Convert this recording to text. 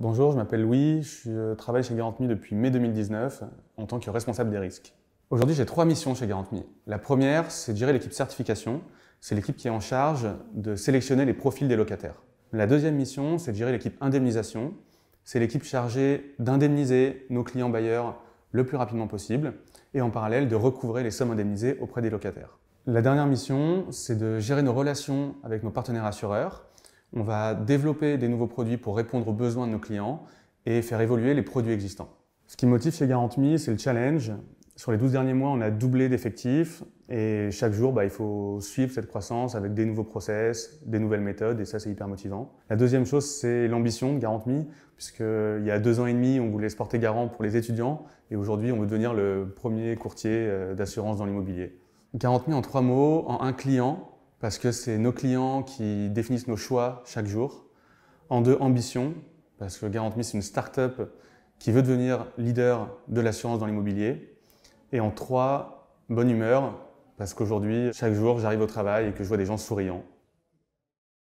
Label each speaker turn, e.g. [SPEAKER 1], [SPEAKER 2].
[SPEAKER 1] Bonjour, je m'appelle Louis, je travaille chez Garantmi depuis mai 2019 en tant que responsable des risques. Aujourd'hui, j'ai trois missions chez Garantmi. La première, c'est de gérer l'équipe certification. C'est l'équipe qui est en charge de sélectionner les profils des locataires. La deuxième mission, c'est de gérer l'équipe indemnisation. C'est l'équipe chargée d'indemniser nos clients bailleurs le plus rapidement possible et en parallèle de recouvrer les sommes indemnisées auprès des locataires. La dernière mission, c'est de gérer nos relations avec nos partenaires assureurs on va développer des nouveaux produits pour répondre aux besoins de nos clients et faire évoluer les produits existants. Ce qui motive chez GarantMe, c'est le challenge. Sur les 12 derniers mois, on a doublé d'effectifs et chaque jour, bah, il faut suivre cette croissance avec des nouveaux process, des nouvelles méthodes et ça, c'est hyper motivant. La deuxième chose, c'est l'ambition de GarantMe, puisqu'il y a deux ans et demi, on voulait se porter garant pour les étudiants et aujourd'hui, on veut devenir le premier courtier euh, d'assurance dans l'immobilier. GarantMe en trois mots, en un client, parce que c'est nos clients qui définissent nos choix chaque jour. En deux, ambition, parce que Garantmis c'est une start-up qui veut devenir leader de l'assurance dans l'immobilier. Et en trois, bonne humeur, parce qu'aujourd'hui, chaque jour, j'arrive au travail et que je vois des gens souriants.